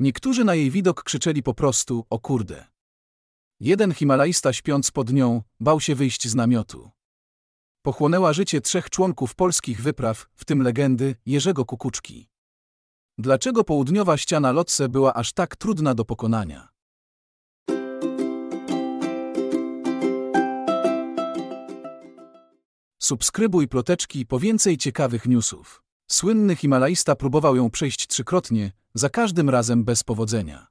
Niektórzy na jej widok krzyczeli po prostu, o kurde. Jeden Himalajista śpiąc pod nią, bał się wyjść z namiotu. Pochłonęła życie trzech członków polskich wypraw, w tym legendy Jerzego Kukuczki. Dlaczego południowa ściana Lotse była aż tak trudna do pokonania? Subskrybuj ploteczki po więcej ciekawych newsów. Słynny himalaista próbował ją przejść trzykrotnie, za każdym razem bez powodzenia.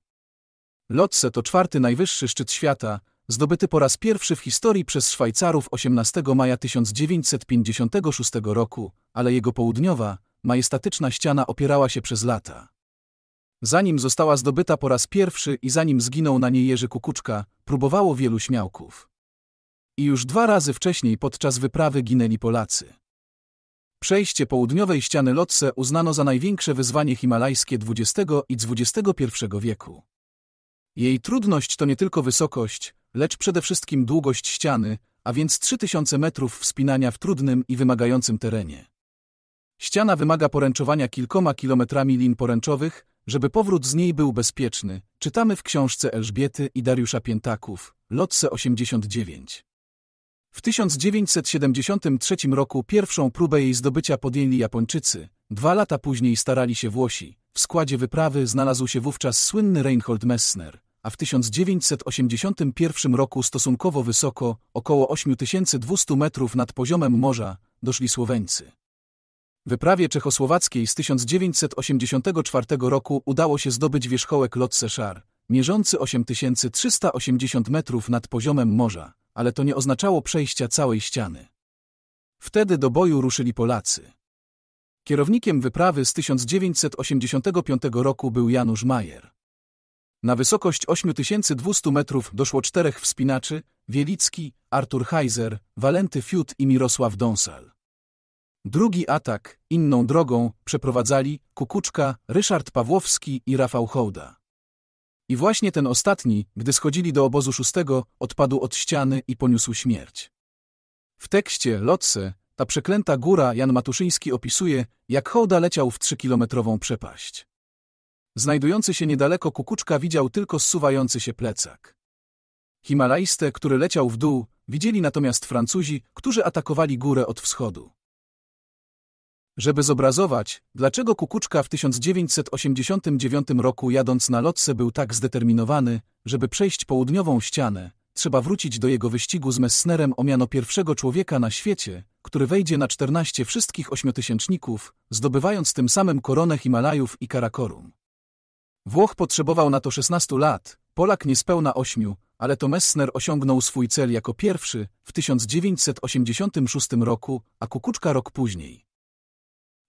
Lotse to czwarty najwyższy szczyt świata, zdobyty po raz pierwszy w historii przez Szwajcarów 18 maja 1956 roku, ale jego południowa, majestatyczna ściana opierała się przez lata. Zanim została zdobyta po raz pierwszy i zanim zginął na niej Jerzy Kukuczka, próbowało wielu śmiałków. I już dwa razy wcześniej podczas wyprawy ginęli Polacy. Przejście południowej ściany Lotse uznano za największe wyzwanie himalajskie XX i XXI wieku. Jej trudność to nie tylko wysokość, lecz przede wszystkim długość ściany, a więc 3000 metrów wspinania w trudnym i wymagającym terenie. Ściana wymaga poręczowania kilkoma kilometrami lin poręczowych, żeby powrót z niej był bezpieczny, czytamy w książce Elżbiety i Dariusza Piętaków, Lotse 89. W 1973 roku pierwszą próbę jej zdobycia podjęli Japończycy, dwa lata później starali się Włosi. W składzie wyprawy znalazł się wówczas słynny Reinhold Messner, a w 1981 roku stosunkowo wysoko, około 8200 metrów nad poziomem morza, doszli Słoweńcy. Wyprawie czechosłowackiej z 1984 roku udało się zdobyć wierzchołek Lotse Szar, mierzący 8380 metrów nad poziomem morza ale to nie oznaczało przejścia całej ściany. Wtedy do boju ruszyli Polacy. Kierownikiem wyprawy z 1985 roku był Janusz Majer. Na wysokość 8200 metrów doszło czterech wspinaczy, Wielicki, Artur Heiser, Walenty Fiut i Mirosław Donsal. Drugi atak, inną drogą, przeprowadzali Kukuczka, Ryszard Pawłowski i Rafał Hołda. I właśnie ten ostatni, gdy schodzili do obozu szóstego, odpadł od ściany i poniósł śmierć. W tekście Lotse ta przeklęta góra Jan Matuszyński opisuje, jak hołda leciał w trzykilometrową przepaść. Znajdujący się niedaleko kukuczka widział tylko zsuwający się plecak. Himalajstę, który leciał w dół, widzieli natomiast Francuzi, którzy atakowali górę od wschodu. Żeby zobrazować, dlaczego Kukuczka w 1989 roku jadąc na lotce był tak zdeterminowany, żeby przejść południową ścianę, trzeba wrócić do jego wyścigu z Messnerem o miano pierwszego człowieka na świecie, który wejdzie na 14 wszystkich ośmiotysięczników, zdobywając tym samym koronę Himalajów i Karakorum. Włoch potrzebował na to 16 lat, Polak niespełna 8, ale to Messner osiągnął swój cel jako pierwszy w 1986 roku, a Kukuczka rok później.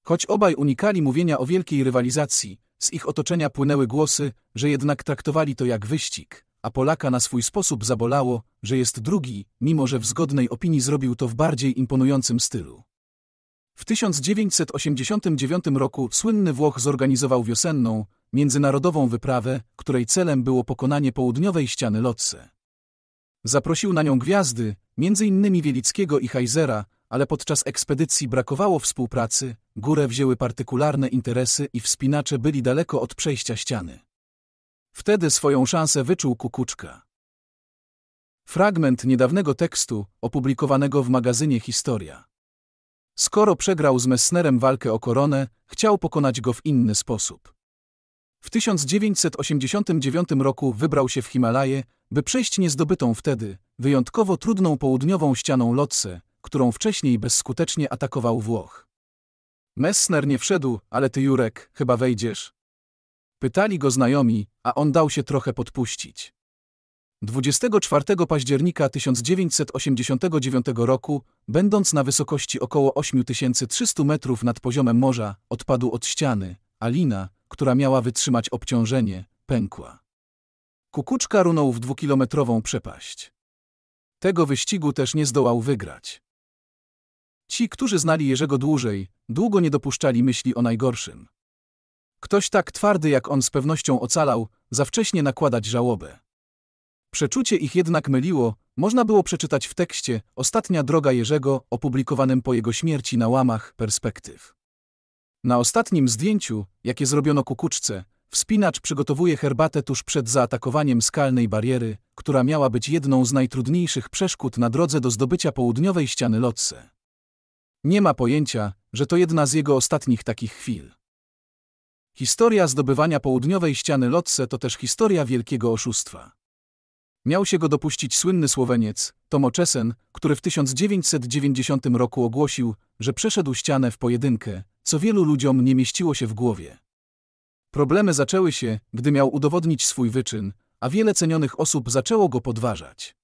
Choć obaj unikali mówienia o wielkiej rywalizacji, z ich otoczenia płynęły głosy, że jednak traktowali to jak wyścig, a Polaka na swój sposób zabolało, że jest drugi, mimo że w zgodnej opinii zrobił to w bardziej imponującym stylu. W 1989 roku słynny Włoch zorganizował wiosenną, międzynarodową wyprawę, której celem było pokonanie południowej ściany Lotse. Zaprosił na nią gwiazdy, m.in. Wielickiego i Heizera, ale podczas ekspedycji brakowało współpracy, górę wzięły partykularne interesy i wspinacze byli daleko od przejścia ściany. Wtedy swoją szansę wyczuł kukuczka. Fragment niedawnego tekstu, opublikowanego w magazynie Historia. Skoro przegrał z Messnerem walkę o koronę, chciał pokonać go w inny sposób. W 1989 roku wybrał się w Himalaje, by przejść niezdobytą wtedy, wyjątkowo trudną południową ścianą Lotse, którą wcześniej bezskutecznie atakował Włoch. Messner nie wszedł, ale ty Jurek, chyba wejdziesz. Pytali go znajomi, a on dał się trochę podpuścić. 24 października 1989 roku, będąc na wysokości około 8300 metrów nad poziomem morza, odpadł od ściany, a lina, która miała wytrzymać obciążenie, pękła. Kukuczka runął w dwukilometrową przepaść. Tego wyścigu też nie zdołał wygrać. Ci, którzy znali Jerzego dłużej, długo nie dopuszczali myśli o najgorszym. Ktoś tak twardy jak on z pewnością ocalał, za wcześnie nakładać żałobę. Przeczucie ich jednak myliło, można było przeczytać w tekście Ostatnia droga Jerzego, opublikowanym po jego śmierci na łamach perspektyw. Na ostatnim zdjęciu, jakie zrobiono kukuczce, wspinacz przygotowuje herbatę tuż przed zaatakowaniem skalnej bariery, która miała być jedną z najtrudniejszych przeszkód na drodze do zdobycia południowej ściany Lotse. Nie ma pojęcia, że to jedna z jego ostatnich takich chwil. Historia zdobywania południowej ściany Lotse to też historia wielkiego oszustwa. Miał się go dopuścić słynny Słoweniec, Tomo Czesen, który w 1990 roku ogłosił, że przeszedł ścianę w pojedynkę, co wielu ludziom nie mieściło się w głowie. Problemy zaczęły się, gdy miał udowodnić swój wyczyn, a wiele cenionych osób zaczęło go podważać.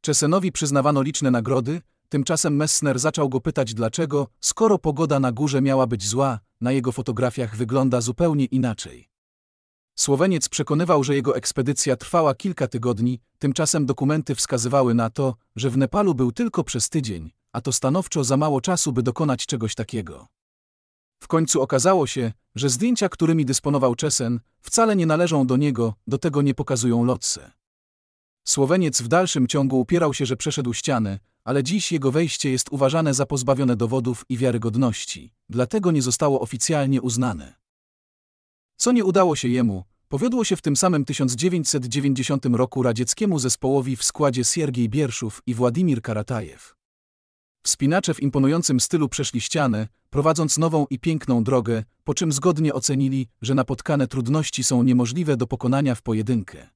Czesenowi przyznawano liczne nagrody, Tymczasem Messner zaczął go pytać dlaczego, skoro pogoda na górze miała być zła, na jego fotografiach wygląda zupełnie inaczej. Słoweniec przekonywał, że jego ekspedycja trwała kilka tygodni, tymczasem dokumenty wskazywały na to, że w Nepalu był tylko przez tydzień, a to stanowczo za mało czasu, by dokonać czegoś takiego. W końcu okazało się, że zdjęcia, którymi dysponował Czesen, wcale nie należą do niego, do tego nie pokazują lotse. Słoweniec w dalszym ciągu upierał się, że przeszedł ściany, ale dziś jego wejście jest uważane za pozbawione dowodów i wiarygodności, dlatego nie zostało oficjalnie uznane. Co nie udało się jemu, powiodło się w tym samym 1990 roku radzieckiemu zespołowi w składzie Siergiej Bierszów i Władimir Karatajew. Wspinacze w imponującym stylu przeszli ścianę, prowadząc nową i piękną drogę, po czym zgodnie ocenili, że napotkane trudności są niemożliwe do pokonania w pojedynkę.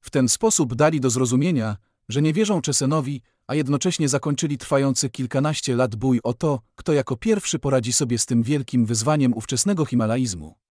W ten sposób dali do zrozumienia, że nie wierzą Czesenowi, a jednocześnie zakończyli trwający kilkanaście lat bój o to, kto jako pierwszy poradzi sobie z tym wielkim wyzwaniem ówczesnego himalaizmu.